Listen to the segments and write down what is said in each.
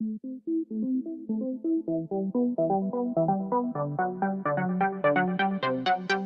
Thank you.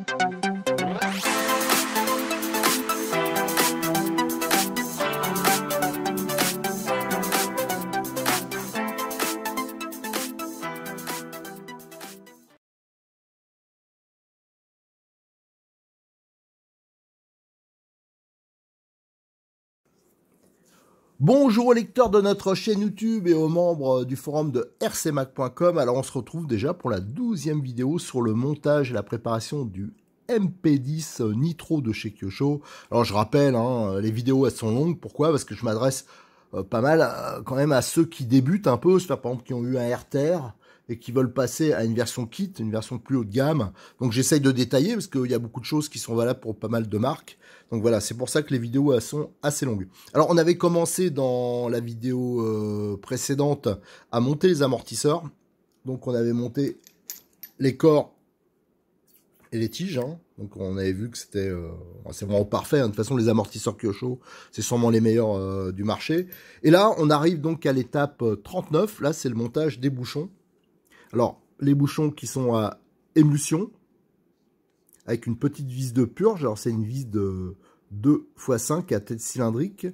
Bonjour aux lecteurs de notre chaîne YouTube et aux membres euh, du forum de rcmac.com. Alors on se retrouve déjà pour la douzième vidéo sur le montage et la préparation du MP10 euh, Nitro de chez Kyosho. Alors je rappelle, hein, euh, les vidéos elles sont longues. Pourquoi Parce que je m'adresse pas mal quand même à ceux qui débutent un peu, C'est-à-dire par exemple qui ont eu un RTR et qui veulent passer à une version kit, une version plus haut de gamme. Donc j'essaye de détailler parce qu'il y a beaucoup de choses qui sont valables pour pas mal de marques. Donc voilà, c'est pour ça que les vidéos sont assez longues. Alors on avait commencé dans la vidéo euh, précédente à monter les amortisseurs. Donc on avait monté les corps et les tiges. Hein. Donc on avait vu que c'était euh, c'est vraiment parfait. Hein. De toute façon, les amortisseurs Kyosho, c'est sûrement les meilleurs euh, du marché. Et là, on arrive donc à l'étape 39. Là, c'est le montage des bouchons. Alors, les bouchons qui sont à émulsion, avec une petite vis de purge. Alors, c'est une vis de 2 x 5 à tête cylindrique.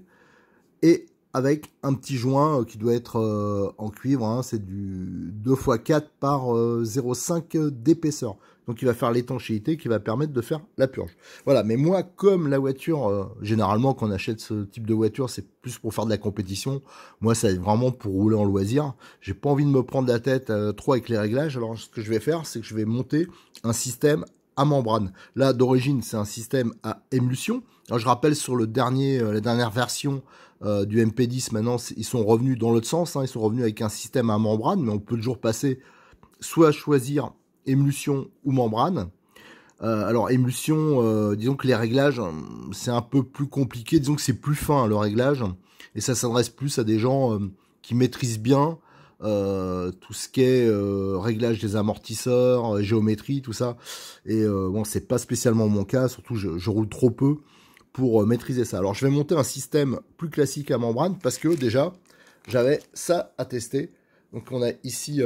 Et avec un petit joint euh, qui doit être euh, en cuivre. Hein, c'est du 2 x 4 par 0,5 euh, d'épaisseur. Donc il va faire l'étanchéité qui va permettre de faire la purge. Voilà, mais moi, comme la voiture, euh, généralement quand on achète ce type de voiture, c'est plus pour faire de la compétition. Moi, c'est vraiment pour rouler en loisir. J'ai pas envie de me prendre la tête euh, trop avec les réglages. Alors ce que je vais faire, c'est que je vais monter un système à membrane. Là, d'origine, c'est un système à émulsion. Alors, je rappelle sur le dernier, euh, la dernière version du MP10, maintenant, ils sont revenus dans l'autre sens. Hein. ils sont revenus avec un système à membrane, mais on peut toujours passer soit à choisir émulsion ou membrane. Euh, alors émulsion, euh, disons que les réglages, hum, c'est un peu plus compliqué, disons que c'est plus fin le réglage, et ça s'adresse plus à des gens hum, qui maîtrisent bien euh, tout ce qui est réglage des amortisseurs, géométrie, tout ça. Et bon, c'est pas spécialement mon cas, surtout je roule trop peu pour maîtriser ça. Alors je vais monter un système plus classique à membrane parce que déjà j'avais ça à tester. Donc on a ici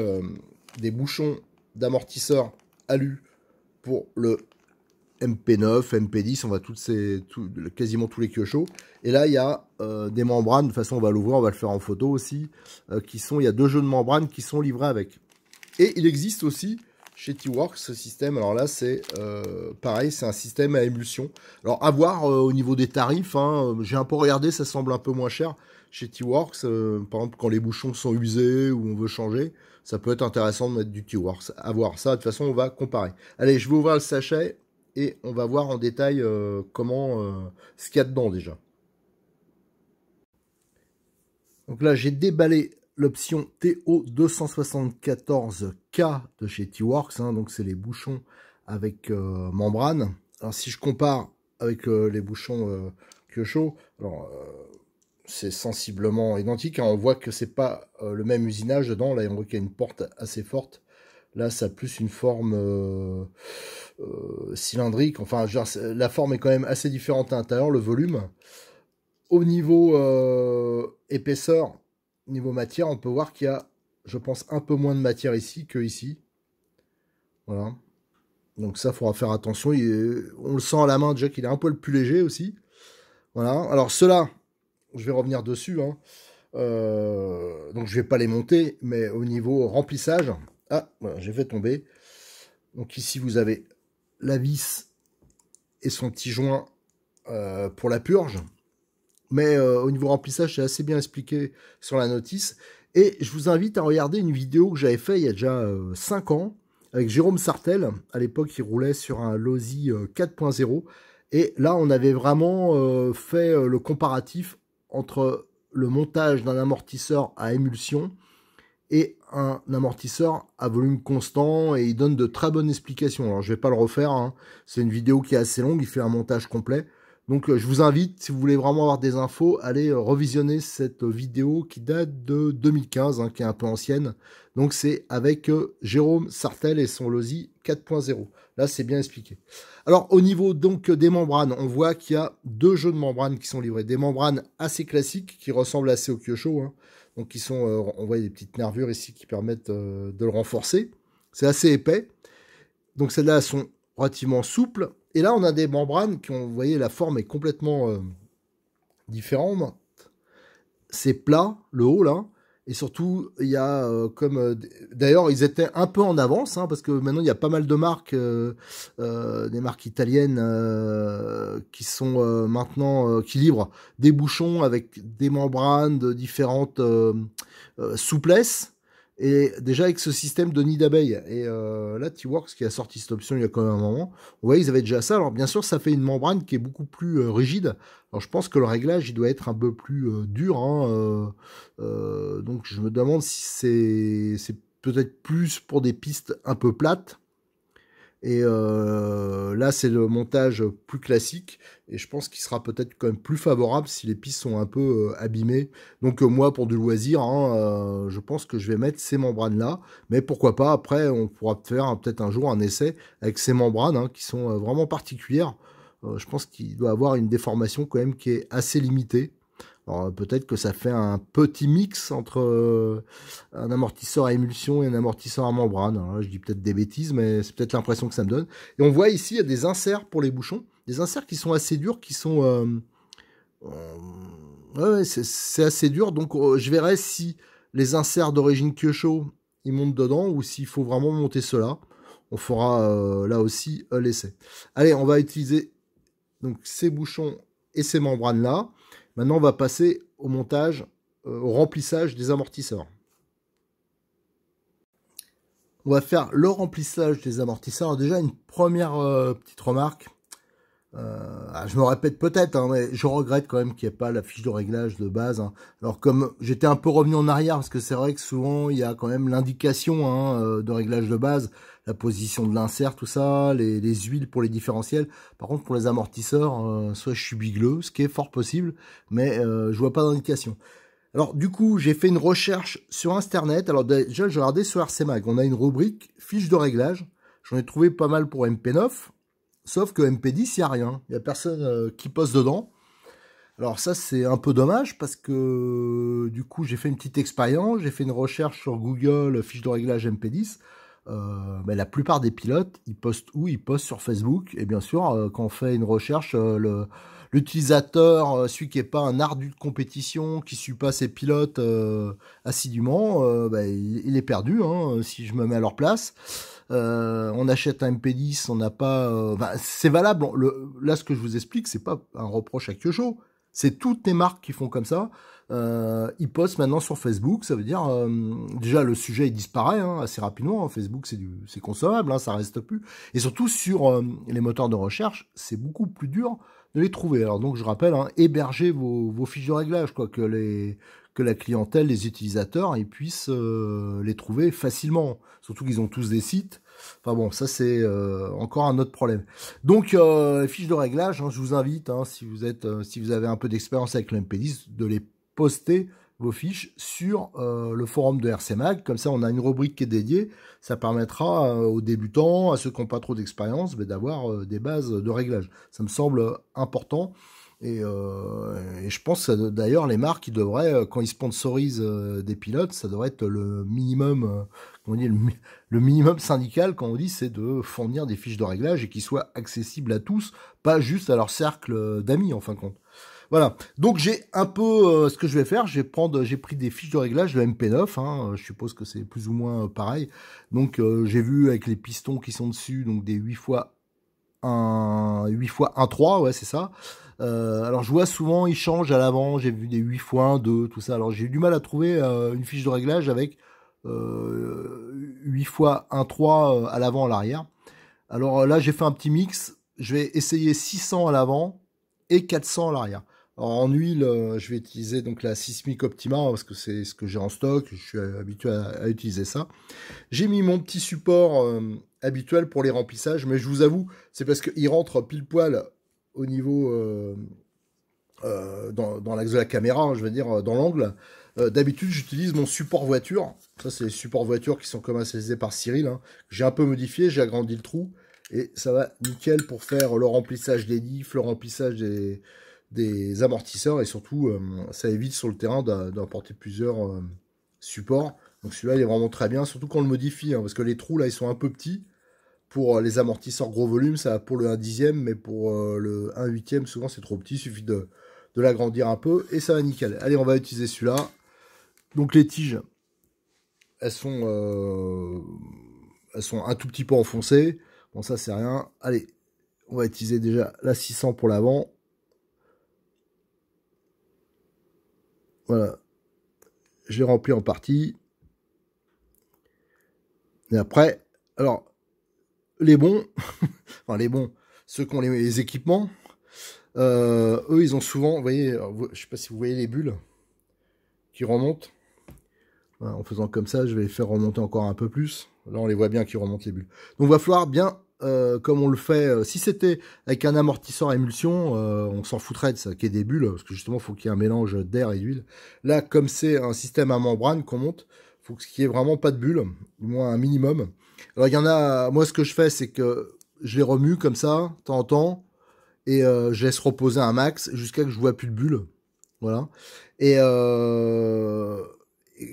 des bouchons d'amortisseurs alu pour le MP9, MP10, on va toutes ces, quasiment tous les Kyosho. Et là, il y a euh, des membranes, de toute façon, on va l'ouvrir, on va le faire en photo aussi, euh, qui sont, il y a deux jeux de membranes qui sont livrés avec. Et il existe aussi chez T-Works ce système, alors là, c'est euh, pareil, c'est un système à émulsion. Alors, à voir au niveau des tarifs, hein. j'ai un peu regardé, ça semble un peu moins cher, chez T-Works, euh, par exemple, quand les bouchons sont usés ou on veut changer, ça peut être intéressant de mettre du T-Works. À voir ça, de toute façon, on va comparer. Allez, je vais ouvrir le sachet et on va voir en détail euh, comment euh, ce qu'il y a dedans déjà. Donc là, j'ai déballé l'option TO274K de chez T-Works. Hein. donc, c'est les bouchons avec membrane. Alors, si je compare avec les bouchons Kyosho, alors c'est sensiblement identique. Hein. On voit que c'est pas euh, le même usinage dedans. Là, on voit qu'il y a une porte assez forte. Là, ça a plus une forme euh, euh, cylindrique. Enfin, la forme est quand même assez différente à l'intérieur, le volume. Au niveau épaisseur, niveau matière, on peut voir qu'il y a, je pense, un peu moins de matière ici que ici. Voilà. Donc ça, il faudra faire attention. on le sent à la main déjà qu'il est un poil plus léger aussi. Voilà. Alors cela je vais revenir dessus. Hein. Euh, donc je vais pas les monter, mais au niveau remplissage, ah, j'ai fait tomber. Donc ici, vous avez la vis et son petit joint euh, pour la purge. Mais euh, au niveau remplissage, c'est assez bien expliqué sur la notice. Et je vous invite à regarder une vidéo que j'avais fait il y a déjà cinq ans avec Jérôme Sartel. À l'époque, il roulait sur un Lozi 4.0. Et là, on avait vraiment fait le comparatif entre le montage d'un amortisseur à émulsion et un amortisseur à volume constant et il donne de très bonnes explications. Alors je ne vais pas le refaire, hein. c'est une vidéo qui est assez longue, il fait un montage complet. Donc euh, je vous invite, si vous voulez vraiment avoir des infos, allez euh, revisionner cette vidéo qui date de 2015, hein, qui est un peu ancienne. Donc c'est avec euh, Jérôme Sartel et son Lozi 4.0. Là c'est bien expliqué. Alors au niveau donc des membranes, on voit qu'il y a deux jeux de membranes qui sont livrés. Des membranes assez classiques qui ressemblent assez au Kyosho. Hein. Donc qui sont, on voit des petites nervures ici qui permettent de le renforcer. C'est assez épais. Donc celles-là sont relativement souples et là, on a des membranes qui ont, vous voyez, la forme est complètement euh, différente. C'est plat, le haut là, et surtout, il y a euh, comme. Euh, d'ailleurs, ils étaient un peu en avance, hein, parce que maintenant, il y a pas mal de marques, des marques italiennes, qui sont maintenant. qui livrent des bouchons avec des membranes de différentes souplesses. Et déjà avec ce système de nid d'abeille. Et euh, là, T-Works qui a sorti cette option il y a quand même un moment, voyez, ils avaient déjà ça. Alors bien sûr, ça fait une membrane qui est beaucoup plus euh, rigide. Alors je pense que le réglage, il doit être un peu plus euh, dur. Hein, donc je me demande si c'est peut-être plus pour des pistes un peu plates et euh, là, c'est le montage plus classique. Et je pense qu'il sera peut-être quand même plus favorable si les pistes sont un peu euh, abîmées. Donc euh, moi, pour du loisir, hein, je pense que je vais mettre ces membranes-là. Mais pourquoi pas, après, on pourra faire peut-être un jour un essai avec ces membranes hein, qui sont vraiment particulières. je pense qu'il doit avoir une déformation quand même qui est assez limitée. Alors euh, peut-être que ça fait un petit mix entre euh, un amortisseur à émulsion et un amortisseur à membrane. je dis peut-être des bêtises, mais c'est peut-être l'impression que ça me donne. Et on voit ici, il y a des inserts pour les bouchons, des inserts qui sont assez durs, qui sont... Euh, c'est assez dur, donc je verrai si les inserts d'origine Kyosho, ils montent dedans, ou s'il faut vraiment monter cela. On fera là aussi l'essai. Allez, on va utiliser donc ces bouchons et ces membranes là. Maintenant, on va passer au montage, euh, au remplissage des amortisseurs. On va faire le remplissage des amortisseurs. déjà, une première euh, petite remarque. Euh, ah, je me répète peut-être, hein, mais je regrette quand même qu'il n'y ait pas la fiche de réglage de base. Hein. Alors comme j'étais un peu revenu en arrière, parce que c'est vrai que souvent il y a quand même l'indication hein, de réglage de base la position de l'insert, tout ça, les, les, huiles pour les différentiels. Par contre, pour les amortisseurs, euh, soit je suis bigleux, ce qui est fort possible, mais euh, je vois pas d'indication. Alors du coup, j'ai fait une recherche sur Internet. Alors déjà, je regardais sur RCMag. On a une rubrique fiche de réglage. J'en ai trouvé pas mal pour MP9, sauf que MP10, il n'y a rien. Il n'y a personne euh, qui poste dedans. Alors ça, c'est un peu dommage parce que du coup, j'ai fait une petite expérience. J'ai fait une recherche sur Google fiche de réglage MP10 euh, la plupart des pilotes, ils postent où Ils postent sur Facebook. Et bien sûr, euh, quand on fait une recherche, euh, l'utilisateur, euh, celui qui n'est pas un ardu de compétition, qui suit pas ses pilotes assidûment, bah, il, est perdu, hein, si je me mets à leur place. on achète un MP10, on n'a pas... Bah, c'est valable. là, ce que je vous explique, c'est pas un reproche à Kyojo C'est toutes les marques qui font comme ça. Euh, il poste maintenant sur Facebook, ça veut dire euh, déjà le sujet il disparaît hein, assez rapidement. Hein. Facebook c'est du c'est consommable, hein, ça reste plus. Et surtout sur euh, les moteurs de recherche, c'est beaucoup plus dur de les trouver. Alors donc je rappelle, héberger vos, fiches de réglage, quoi, que les que la clientèle, les utilisateurs, ils puissent euh, les trouver facilement. Surtout qu'ils ont tous des sites. Enfin bon, ça c'est encore un autre problème. Donc les fiches de réglage, je vous invite, si vous êtes, si vous avez un peu d'expérience avec le MP10, de les poster vos fiches sur euh, le forum de RCMAC. Comme ça, on a une rubrique qui est dédiée. Ça permettra euh, aux débutants, à ceux qui n'ont pas trop d'expérience, ben, d'avoir euh, des bases de réglage. Ça me semble important. Et, je pense d'ailleurs les marques, devraient, quand ils sponsorisent des pilotes, ça devrait être le minimum, dit, le, le, minimum syndical quand on dit, c'est de fournir des fiches de réglage et qu'ils soient accessibles à tous, pas juste à leur cercle d'amis en fin de compte. Voilà. Donc j'ai un peu euh, ce que je vais faire, j'ai prendre, j'ai pris des fiches de réglage de MP9. Hein. je suppose que c'est plus ou moins euh, pareil. Donc euh, j'ai vu avec les pistons qui sont dessus, donc des 8 x 1, 8 1 3, ouais c'est ça. alors je vois souvent ils changent à l'avant. J'ai vu des 8 x 1 2, tout ça. Alors j'ai eu du mal à trouver une fiche de réglage avec 8 x 1 3 à l'avant à l'arrière. Alors là j'ai fait un petit mix. Je vais essayer 600 à l'avant et 400 à l'arrière. En huile, euh, je vais utiliser donc la Sismic Optima parce que c'est ce que j'ai en stock, je suis habitué à, utiliser ça. J'ai mis mon petit support euh, habituel pour les remplissages, mais je vous avoue, c'est parce qu'il rentre pile poil au niveau euh, dans, dans l'axe de la caméra, hein, je veux dire dans l'angle. D'habitude, j'utilise mon support voiture. Ça, c'est les supports voiture qui sont commercialisés par Cyril. Hein, j'ai un peu modifié, j'ai agrandi le trou et ça va nickel pour faire le remplissage des diffs, le remplissage des des amortisseurs et surtout euh, ça évite sur le terrain d'apporter plusieurs euh, supports. Donc celui-là il est vraiment très bien, surtout quand on le modifie, hein, parce que les trous là ils sont un peu petits. Pour euh, les amortisseurs gros volume, ça pour le 1 dixième, mais pour le 1 huitième, souvent c'est trop petit, il suffit de, l'agrandir un peu et ça va nickel. Allez, on va utiliser celui-là. Donc les tiges, elles sont, elles sont un tout petit peu enfoncées. Bon, ça c'est rien. Allez, on va utiliser déjà la 600 pour l'avant. Voilà. j'ai rempli en partie. Et après, alors, les bons, enfin les bons, ceux qui ont les, équipements, euh, eux, ils ont souvent, vous voyez, je sais pas si vous voyez les bulles qui remontent. en faisant comme ça, je vais les faire remonter encore un peu plus. Là, on les voit bien qui remontent les bulles. Donc, il va falloir bien euh, comme on le fait. Euh, si c'était avec un amortisseur à émulsion, euh, on s'en foutrait de ça, qu'il y ait des bulles, parce que justement, il faut qu'il y ait un mélange d'air et d'huile. Là, comme c'est un système à membrane qu'on monte, faut qu'il y ait vraiment pas de bulles, au moins un minimum. Alors, il y en a, moi, ce que je fais, c'est que je les remue comme ça, de temps en temps, et je laisse reposer un max jusqu'à que je vois plus de bulles. Voilà. Et,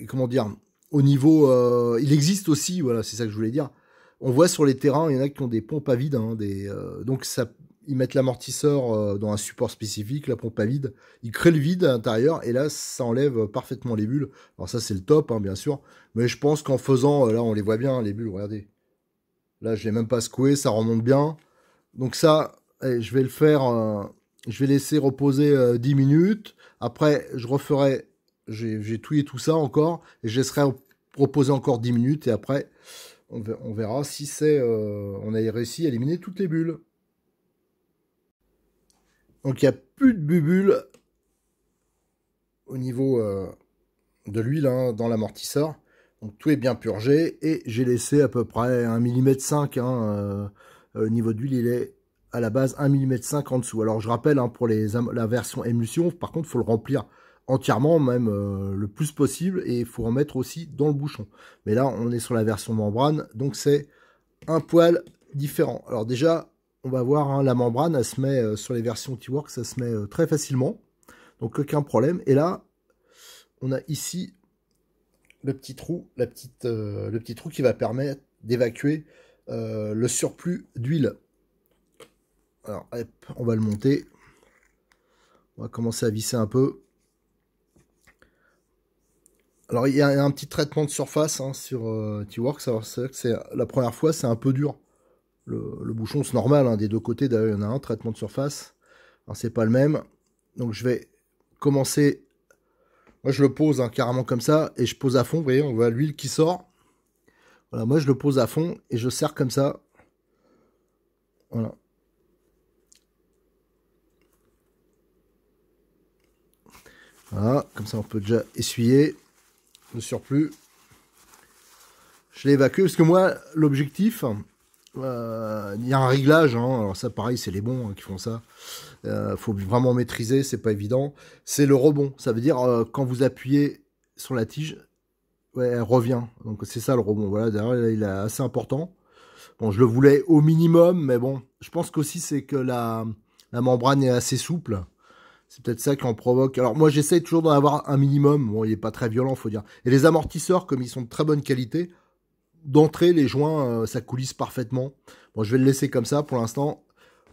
comment dire au niveau, il existe aussi, voilà, c'est ça que je voulais dire, on voit sur les terrains, il y en a qui ont des pompes à vide, hein, euh, donc ça, ils mettent l'amortisseur euh, dans un support spécifique, la pompe à vide, ils créent le vide à l'intérieur et là ça enlève euh, parfaitement les bulles. Alors ça c'est le top hein, bien sûr, mais je pense qu'en faisant, là on les voit bien les bulles, regardez. Là je l'ai même pas secoué, ça remonte bien. Donc ça, eh, je vais le faire, je vais laisser reposer 10 minutes. Après je referai, j'ai touillé tout ça encore et je laisserai reposer encore 10 minutes et après on verra si c'est euh, on a réussi à éliminer toutes les bulles. Donc il n'y a plus de bulles au niveau euh, de l'huile hein, dans l'amortisseur. Donc tout est bien purgé et j'ai laissé à peu près 1 mm 5 le niveau d'huile il est à la base 1 mm 5 en dessous. Alors je rappelle hein, pour les, la version émulsion, par contre il faut le remplir entièrement même euh, le plus possible et il faut en mettre aussi dans le bouchon. Mais là, on est sur la version membrane, donc c'est un poil différent. Alors déjà, on va voir, hein, la membrane, elle se met euh, sur les versions T-Work, ça se met euh, très facilement, donc aucun problème. Et là, on a ici le petit trou, la petite, le petit trou qui va permettre d'évacuer le surplus d'huile. Alors, hop, on va le monter. On va commencer à visser un peu. Alors il y, a un petit traitement de surface hein, sur euh, T-Works. c'est la première fois, c'est un peu dur. Le, bouchon, c'est normal, hein. des deux côtés, d'ailleurs, il y en a un, traitement de surface. c'est pas le même. Donc je vais commencer. Moi je le pose hein, carrément comme ça, et je pose à fond, vous voyez, on voit l'huile qui sort. Voilà, moi je le pose à fond et je serre comme ça. Voilà. Voilà, comme ça on peut déjà essuyer le surplus, je l'ai évacué parce que moi, l'objectif, euh, il y a un réglage. Hein. alors ça, pareil, c'est les bons hein, qui font ça. Il euh, faut vraiment maîtriser, c'est pas évident. C'est le rebond. Ça veut dire euh, quand vous appuyez sur la tige, ouais, elle revient. Donc c'est ça le rebond. Voilà, derrière, il est assez important. Bon, je le voulais au minimum, mais bon, je pense qu'aussi c'est que la, la membrane est assez souple. C'est peut-être ça qui en provoque. Alors moi j'essaie toujours d'en avoir un minimum. Bon, il n'est pas très violent, faut dire. Et les amortisseurs, comme ils sont de très bonne qualité, d'entrée les joints, euh, ça coulisse parfaitement. Bon, je vais le laisser comme ça pour l'instant.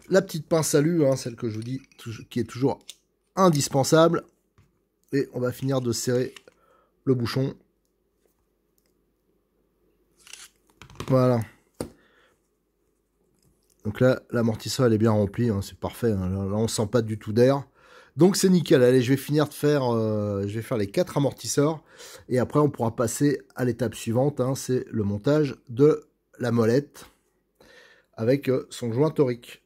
La petite pince à hein, celle que je vous dis, qui est toujours indispensable. Et on va finir de serrer le bouchon. Voilà. Donc là, l'amortisseur, elle est bien remplie, hein, c'est parfait. Hein. Là, on sent pas du tout d'air. Donc c'est nickel. Allez, je vais finir de faire, euh, je vais faire les quatre amortisseurs et après on pourra passer à l'étape suivante. Hein. c'est le montage de la molette avec euh, son joint torique.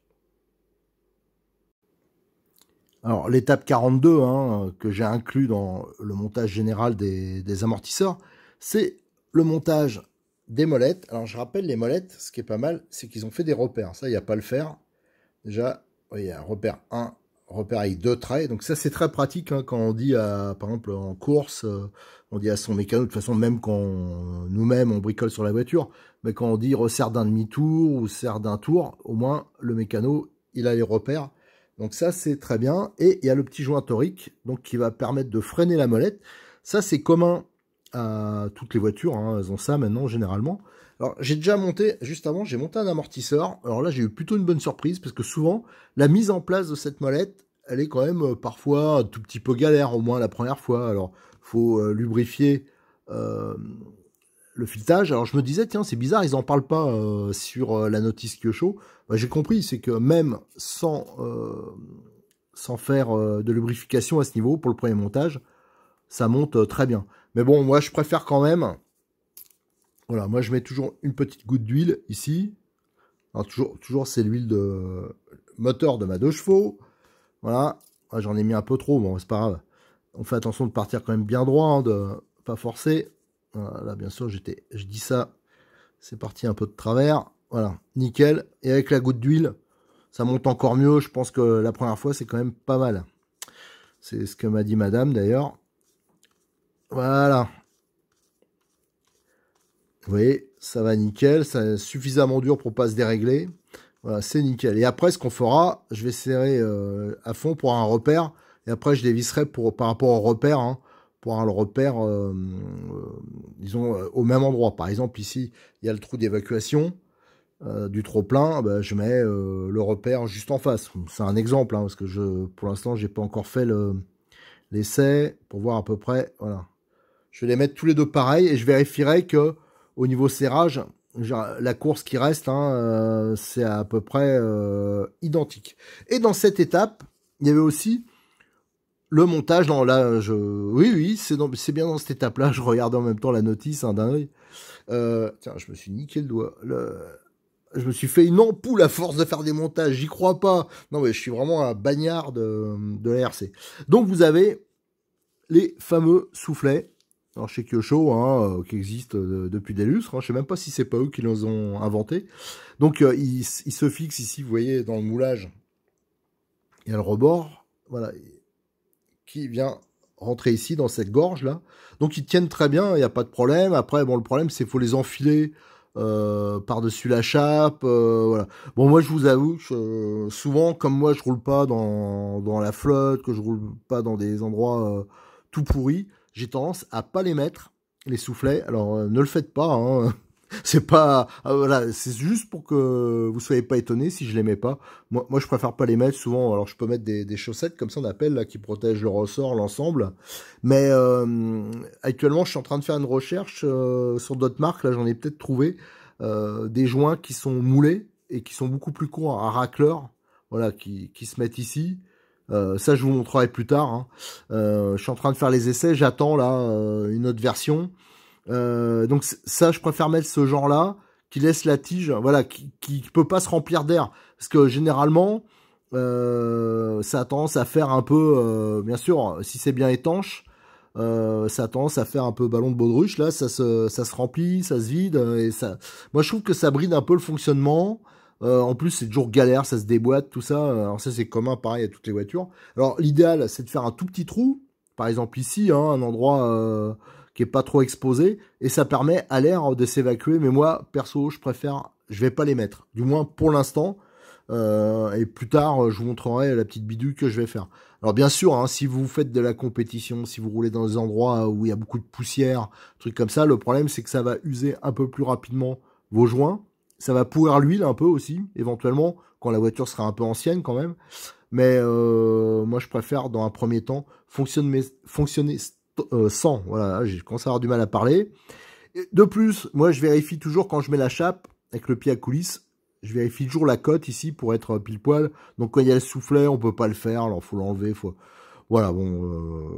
Alors l'étape 42 hein, que j'ai inclus dans le montage général des, des amortisseurs, c'est le montage des molettes. Alors je rappelle les molettes, ce qui est pas mal, c'est qu'ils ont fait des repères. Ça, il n'y a pas le faire. Déjà, il y a un repère 1, repère avec deux traits. Donc ça, c'est très pratique hein, quand on dit, à, par exemple, en course, euh, on dit à son mécano, de toute façon, même quand nous-mêmes, on bricole sur la voiture, mais quand on dit resserre d'un demi-tour ou serre d'un tour, au moins, le mécano, il a les repères. Donc ça, c'est très bien. Et il y a le petit joint torique, donc qui va permettre de freiner la molette. Ça, c'est commun à toutes les voitures, hein, elles ont ça maintenant, généralement. Alors, j'ai déjà monté, juste avant, j'ai monté un amortisseur. Alors là, j'ai eu plutôt une bonne surprise parce que souvent, la mise en place de cette molette, elle est quand même euh, parfois un tout petit peu galère, au moins la première fois. Alors, faut euh, lubrifier euh, le filetage. Alors, je me disais, tiens, c'est bizarre, ils n'en parlent pas sur la notice Kyosho. Bah, j'ai compris, c'est que même sans, sans faire de lubrification à ce niveau, pour le premier montage, ça monte très bien. Mais bon, moi, je préfère quand même voilà, moi je mets toujours une petite goutte d'huile ici. Alors toujours, toujours c'est l'huile de moteur de ma deux chevaux. Voilà, ah, j'en ai mis un peu trop, bon c'est pas grave. On fait attention de partir quand même bien droit, de hein, de pas forcer. là bien sûr j'étais, je dis ça, c'est parti un peu de travers. Voilà, nickel. Et avec la goutte d'huile, ça monte encore mieux. Je pense que la première fois c'est quand même pas mal. C'est ce que m'a dit madame d'ailleurs. Voilà, vous voyez, ça va nickel, c'est suffisamment dur pour pas se dérégler. Voilà, c'est nickel. Et après, ce qu'on fera, je vais serrer euh, à fond pour un repère. Et après, je dévisserai pour, par rapport au repère, hein, pour un repère, euh, euh, disons, au même endroit. Par exemple, ici, il y a le trou d'évacuation du trop-plein. Ah ben, je mets le repère juste en face. C'est un exemple, hein, parce que je, pour l'instant, j'ai pas encore fait l'essai pour voir à peu près. Voilà. Je vais les mettre tous les deux pareils et je vérifierai que au niveau serrage, la course qui reste, hein, euh, c'est à peu près euh, identique. Et dans cette étape, il y avait aussi le montage. là, oui, oui, c'est bien dans cette étape-là. Je regardais en même temps la notice, hein, euh, tiens, je me suis niqué le doigt. Je me suis fait une ampoule à force de faire des montages. J'y crois pas. Non, mais je suis vraiment un bagnard de, de Donc vous avez les fameux soufflets alors chez Kyosho, hein, euh, qui existe euh, depuis des lustres. Hein, je ne sais même pas si c'est pas eux qui les ont inventés. Donc euh, ils, se fixent ici, vous voyez, dans le moulage. Il y a le rebord, voilà, qui vient rentrer ici dans cette gorge là. Donc ils tiennent très bien, il n'y a pas de problème. Après, bon, le problème c'est qu'il faut les enfiler. par-dessus la chape, voilà. Bon, moi, je vous avoue, souvent, comme moi, je roule pas dans, dans, la flotte, que je roule pas dans des endroits tout pourris, j'ai tendance à pas les mettre, les soufflets. Alors euh, ne le faites pas, hein. c'est pas ah, voilà, c'est juste pour que vous soyez pas étonné si je les mets pas. Moi, moi je préfère pas les mettre souvent. Alors je peux mettre des, chaussettes comme ça on appelle là qui protègent le ressort, l'ensemble. Mais euh, actuellement, je suis en train de faire une recherche euh, sur d'autres marques. Là, j'en ai peut-être trouvé des joints qui sont moulés et qui sont beaucoup plus courts à racleur. Voilà, qui, qui se mettent ici euh, ça, je vous montrerai plus tard. Hein. Euh, je suis en train de faire les essais. J'attends là euh, une autre version. donc ça, je préfère mettre ce genre-là qui laisse la tige, voilà, qui, qui peut pas se remplir d'air, parce que généralement, ça a tendance à faire un peu, bien sûr, si c'est bien étanche, ça a tendance à faire un peu ballon de baudruche là, ça se, ça se remplit, ça se vide et ça. Moi, je trouve que ça bride un peu le fonctionnement. Euh, en plus, c'est toujours galère, ça se déboîte, tout ça. Euh, alors ça, c'est commun, pareil, à toutes les voitures. Alors l'idéal, c'est de faire un tout petit trou, par exemple ici, hein, un endroit euh, qui est pas trop exposé, et ça permet à l'air hein, de s'évacuer. Mais moi, perso, je préfère, je vais pas les mettre, du moins pour l'instant. et plus tard, je vous montrerai la petite bidule que je vais faire. Alors bien sûr, hein, si vous faites de la compétition, si vous roulez dans des endroits où il y a beaucoup de poussière, trucs comme ça, le problème c'est que ça va user un peu plus rapidement vos joints ça va pourrir l'huile un peu aussi, éventuellement, quand la voiture sera un peu ancienne quand même. Mais euh, moi, je préfère, dans un premier temps, fonctionner, euh, sans. Voilà, j'ai commencé à avoir du mal à parler. de plus, moi, je vérifie toujours quand je mets la chape avec le pied à coulisses. Je vérifie toujours la cote ici pour être pile poil. Donc, quand il y a le soufflet, on ne peut pas le faire. Alors, faut l'enlever. Voilà, bon. Euh,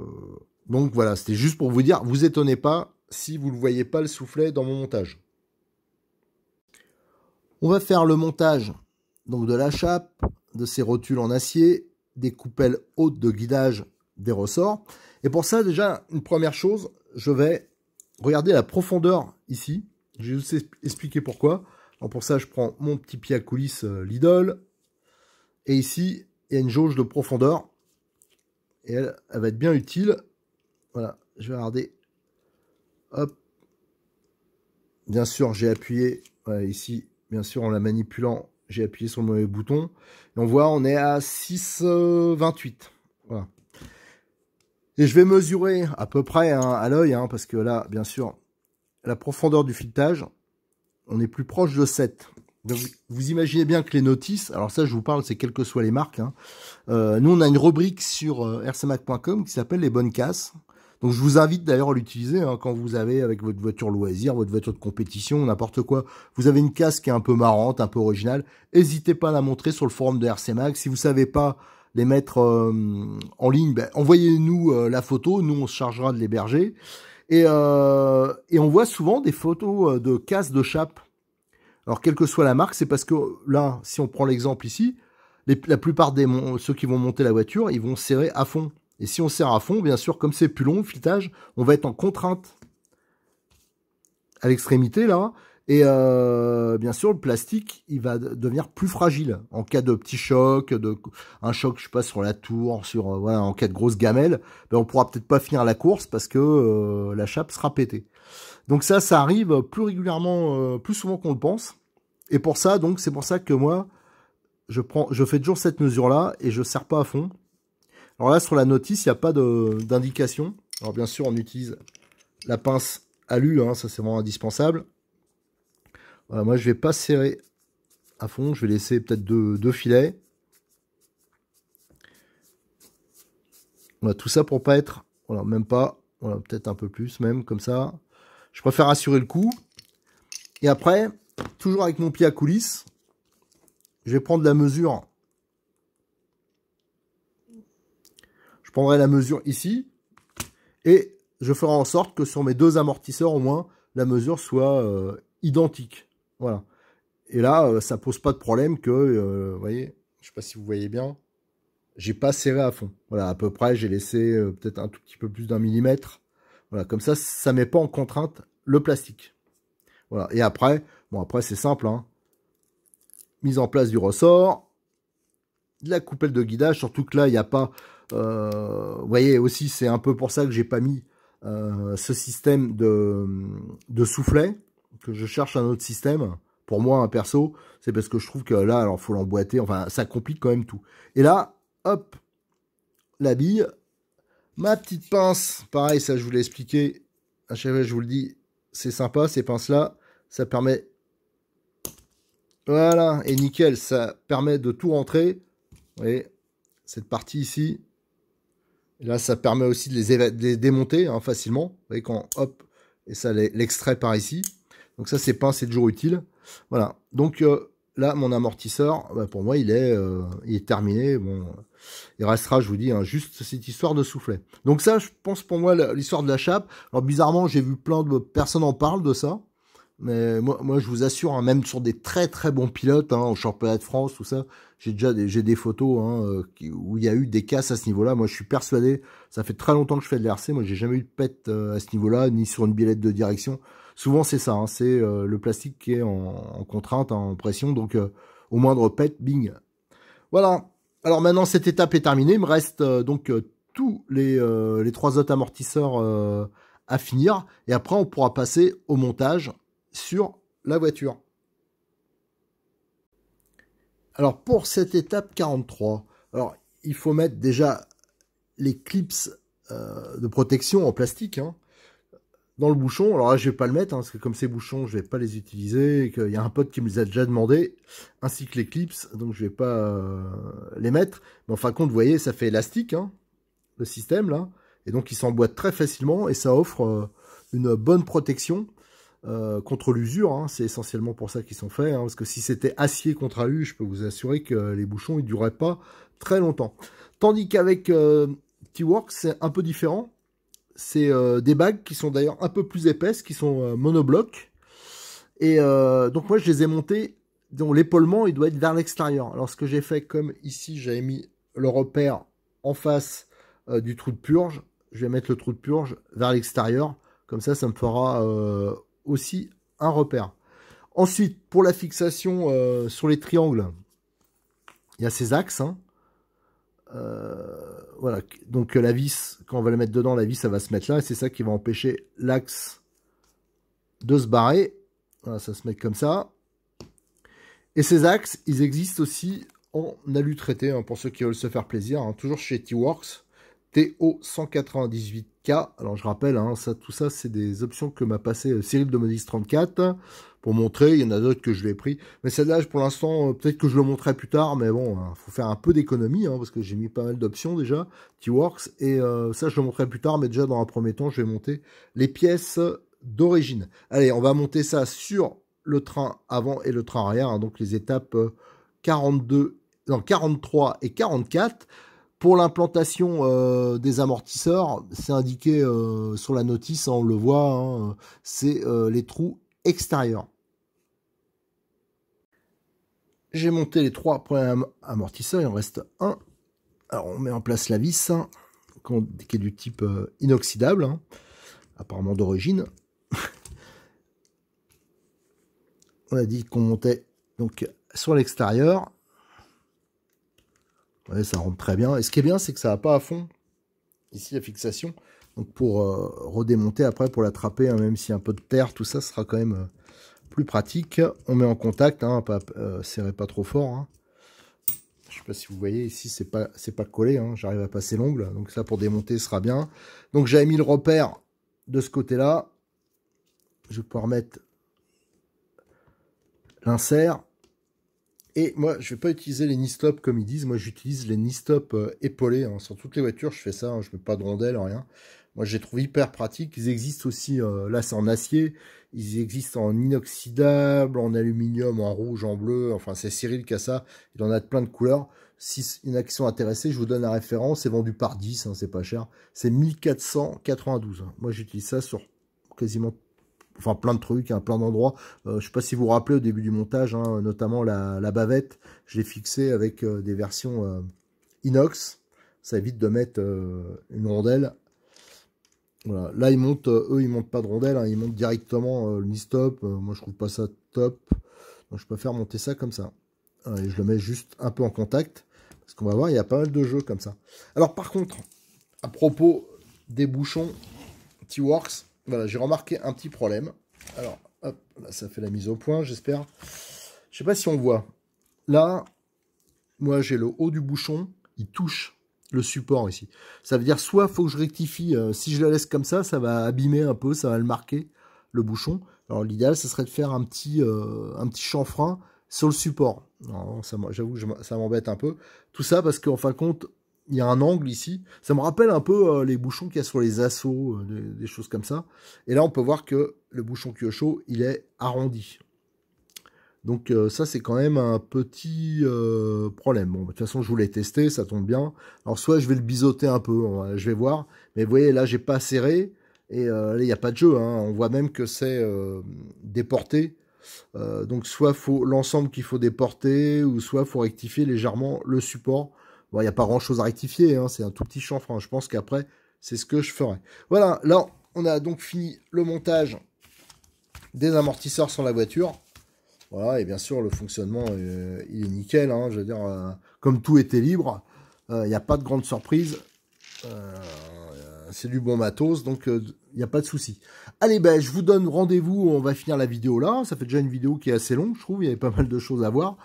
donc, voilà, c'était juste pour vous dire, vous étonnez pas si vous ne voyez pas le soufflet dans mon montage. On va faire le montage donc de la chape, de ces rotules en acier, des coupelles hautes de guidage des ressorts. Et pour ça, déjà, une première chose, je vais regarder la profondeur ici. Je vais vous expliquer pourquoi. pour ça, je prends mon petit pied à coulisses euh, Lidl. Et ici, il y a une jauge de profondeur. Et elle, va être bien utile. Voilà, je vais regarder. Hop. Bien sûr, j'ai appuyé ici bien sûr en la manipulant, j'ai appuyé sur le mauvais bouton. Et on voit, on est à 6,28. Euh, voilà. Et je vais mesurer à peu près hein, à l'œil, hein, parce que là, bien sûr, la profondeur du filetage, on est plus proche de 7. vous imaginez bien que les notices, alors ça je vous parle, c'est quelles que soient les marques. Hein, euh, nous on a une rubrique sur euh, rcmac.com qui s'appelle les bonnes casses. Donc je vous invite d'ailleurs à l'utiliser hein, quand vous avez avec votre voiture loisir, votre voiture de compétition, n'importe quoi. Vous avez une casque qui est un peu marrante, un peu originale. N'hésitez pas à la montrer sur le forum de RC Si vous savez pas les mettre euh, en ligne, ben, envoyez-nous euh, la photo. Nous, on se chargera de l'héberger. Et, euh, et on voit souvent des photos de casse de chape. Alors, quelle que soit la marque, c'est parce que là, si on prend l'exemple ici, la plupart des ceux qui vont monter la voiture, ils vont serrer à fond. Et si on serre à fond, bien sûr, comme c'est plus long le filetage, on va être en contrainte à l'extrémité là. Et euh, bien sûr, le plastique, il va devenir plus fragile en cas de petit choc, de un choc, je sais pas, sur la tour, sur euh, voilà, en cas de grosse gamelle, ben on pourra peut-être pas finir la course parce que euh, la chape sera pétée. Donc ça, ça arrive plus régulièrement, plus souvent qu'on le pense. Et pour ça, donc, c'est pour ça que moi, je prends, je fais toujours cette mesure là et je serre pas à fond alors là, sur la notice, il n'y a pas d'indication. Alors bien sûr, on utilise la pince à hein, ça c'est vraiment indispensable. moi je vais pas serrer à fond, je vais laisser peut-être deux, filets. tout ça pour pas être, voilà, même pas, voilà, peut-être un peu plus même, comme ça. Je préfère assurer le coup. Et après, toujours avec mon pied à coulisse, je vais prendre la mesure prendrai la mesure ici et je ferai en sorte que sur mes deux amortisseurs, au moins, la mesure soit euh, identique. Voilà. Et là, ça euh, ça pose pas de problème que, euh, vous voyez, je sais pas si vous voyez bien, j'ai pas serré à fond. Voilà, à peu près, j'ai laissé peut-être un tout petit peu plus d'un millimètre. Voilà, comme ça, ça met pas en contrainte le plastique. Voilà. Et après, bon, après, c'est simple, hein. Mise en place du ressort, de la coupelle de guidage, surtout que là, il n'y a pas vous euh, voyez aussi, c'est un peu pour ça que j'ai pas mis euh, ce système de, de soufflet, que je cherche un autre système. Pour moi, un perso, c'est parce que je trouve que là, alors faut l'emboîter, enfin, ça complique quand même tout. Et là, hop, la bille, ma petite pince, pareil, ça je vous l'ai expliqué, à chaque je vous le dis, c'est sympa, ces pinces-là, ça permet, voilà, et nickel, ça permet de tout rentrer, vous voyez, cette partie ici, Là, ça permet aussi de les, démonter hein, facilement. Vous voyez, quand hop, et ça l'extrait par ici. Donc ça, c'est pas c'est toujours utile. Voilà. Donc euh, là, mon amortisseur, bah, pour moi, il est, euh, est terminé. Bon, euh, il restera, je vous dis, hein, juste cette histoire de soufflet. Donc ça, je pense pour moi l'histoire de la chape. Alors bizarrement, j'ai vu plein de personnes en parlent de ça. Mais moi, moi, je vous assure, hein, même sur des très très bons pilotes, hein, au championnat de France, tout ça, j'ai déjà des, j'ai des photos hein, euh, où il y a eu des casses à ce niveau-là. Moi, je suis persuadé. Ça fait très longtemps que je fais de l'RC. Moi, j'ai jamais eu de pète euh, à ce niveau-là, ni sur une billette de direction. Souvent, c'est ça. Hein, c'est euh, le plastique qui est en, contrainte, en pression. Donc, au moindre pète, bing. Voilà. Alors maintenant, cette étape est terminée. Il me reste donc tous les, les trois autres amortisseurs à finir. Et après, on pourra passer au montage sur la voiture. Alors pour cette étape 43, alors il faut mettre déjà les clips euh, de protection en plastique hein, dans le bouchon. Alors là, je vais pas le mettre hein, parce que comme ces bouchons, je vais pas les utiliser. il y a un pote qui me les a déjà demandé, ainsi que les clips, donc je vais pas euh, les mettre. Mais en fin de compte, vous voyez, ça fait élastique hein, le système là, et donc il s'emboîte très facilement et ça offre euh, une bonne protection euh, contre l'usure. Hein. C'est essentiellement pour ça qu'ils sont faits. Hein, parce que si c'était acier contre l'usure, je peux vous assurer que les bouchons ne duraient pas très longtemps. Tandis qu'avec euh, T-Works, c'est un peu différent. C'est euh, des bagues qui sont d'ailleurs un peu plus épaisses, qui sont monoblocs. Et donc moi, je les ai montées. dont l'épaulement, il doit être vers l'extérieur. Alors ce que j'ai fait, comme ici, j'avais mis le repère en face du trou de purge. Je vais mettre le trou de purge vers l'extérieur. Comme ça, ça me fera aussi un repère. Ensuite, pour la fixation euh, sur les triangles, il y a ces axes. Hein. Euh, voilà, donc la vis, quand on va le mettre dedans, la vis, ça va se mettre là, et c'est ça qui va empêcher l'axe de se barrer. ça se met comme ça. Et ces axes, ils existent aussi en alu traité, hein, pour ceux qui veulent se faire plaisir, hein. toujours chez T-Works. TO198K. Alors je rappelle, hein, ça, tout ça, c'est des options que m'a passé euh, Cyril de Modis 34 hein, pour montrer. Il y en a d'autres que je l'ai pris. Mais celle-là, pour l'instant, euh, peut-être que je le montrerai plus tard. Mais bon, il hein, faut faire un peu d'économie parce que j'ai mis pas mal d'options déjà, T-Works. Et euh, ça, je le montrerai plus tard. Mais déjà, dans un premier temps, je vais monter les pièces d'origine. Allez, on va monter ça sur le train avant et le train arrière. donc les étapes 42, dans 43 et 44. Pour l'implantation euh, des amortisseurs, c'est indiqué euh, sur la notice, hein, on le voit, hein, c'est euh, les trous extérieurs. J'ai monté les trois premiers amortisseurs, il en reste un. Alors on met en place la vis, hein, qui est du type inoxydable, apparemment d'origine. on a dit qu'on montait donc sur l'extérieur ça rentre très bien. Et ce qui est bien, c'est que ça n'a pas à fond, ici, la fixation. Donc pour euh, redémonter après, pour l'attraper, hein, même si un peu de terre, tout ça sera quand même euh, plus pratique. On met en contact, hein, pas, euh, serrez pas trop fort. Je hein. Je sais pas si vous voyez, ici c'est pas c'est pas collé, hein. j'arrive à passer l'ongle. Donc ça pour démonter sera bien. Donc j'avais mis le repère de ce côté-là. Je vais pouvoir mettre l'insert. Et moi, je vais pas utiliser les ni-stop comme ils disent. Moi, j'utilise les Nistop euh, épaulés. Hein. Sur toutes les voitures, je fais ça. Hein. Je mets pas de rondelles, rien. Moi, j'ai trouvé hyper pratique. Ils existent aussi, euh, là, c'est en acier. Ils existent en inoxydable, en aluminium, en rouge, en bleu. Enfin, c'est Cyril qui a ça. Il en a de plein de couleurs. Si il y en a qui sont intéressés, je vous donne la référence. C'est vendu par 10, hein, c'est pas cher. C'est 1492. Moi, j'utilise ça sur quasiment enfin plein de trucs, un hein, plein d'endroits. je euh, je sais pas si vous vous rappelez au début du montage, hein, notamment la, bavette, je l'ai fixée avec euh, des versions euh, inox. Ça évite de mettre une rondelle. Là, ils montent, eux, ils montent pas de rondelle, hein, ils montent directement le stop moi, je trouve pas ça top. Donc, je préfère monter ça comme ça. Et je le mets juste un peu en contact. Parce qu'on va voir, il y a pas mal de jeux comme ça. Alors, par contre, à propos des bouchons T-Works, voilà, j'ai remarqué un petit problème. Alors, hop, là, ça fait la mise au point, j'espère. Je sais pas si on voit. Là, moi, j'ai le haut du bouchon, il touche le support ici. Ça veut dire soit faut que je rectifie, euh, si je la laisse comme ça, ça va abîmer un peu, ça va le marquer, le bouchon. Alors l'idéal, ce serait de faire un petit, euh, un petit chanfrein sur le support. j'avoue que ça m'embête un peu. Tout ça parce qu'en fin de compte, il y a un angle ici. Ça me rappelle un peu euh, les bouchons qu'il y a sur les assauts, euh, des, choses comme ça. Et là, on peut voir que le bouchon Kyosho, il est arrondi. Donc euh, ça, c'est quand même un petit problème. Bon, de toute façon, je voulais tester, ça tombe bien. Alors soit je vais le biseauter un peu, hein, je vais voir. Mais vous voyez, là, j'ai pas serré. Et il n'y a pas de jeu. Hein. On voit même que c'est déporté. donc soit l'ensemble qu'il faut déporter, ou soit faut rectifier légèrement le support Bon, il n'y a pas grand-chose à rectifier, hein, c'est un tout petit chanfrein. Je pense qu'après, c'est ce que je ferai. Voilà, là, on a donc fini le montage des amortisseurs sur la voiture. Voilà, et bien sûr, le fonctionnement, euh, il est nickel. Hein, je veux dire, euh, comme tout était libre, il euh, n'y a pas de grande surprise. c'est du bon matos, donc il n'y a pas de souci. Allez, ben, je vous donne rendez-vous. On va finir la vidéo là. Ça fait déjà une vidéo qui est assez longue, je trouve. Il y avait pas mal de choses à voir.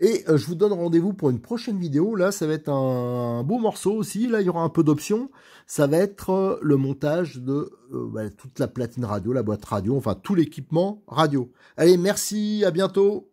Et euh, je vous donne rendez-vous pour une prochaine vidéo. Là, ça va être un, beau morceau aussi. Là, il y aura un peu d'options. Ça va être euh, le montage de euh, bah, toute la platine radio, la boîte radio, enfin tout l'équipement radio. Allez, merci, à bientôt.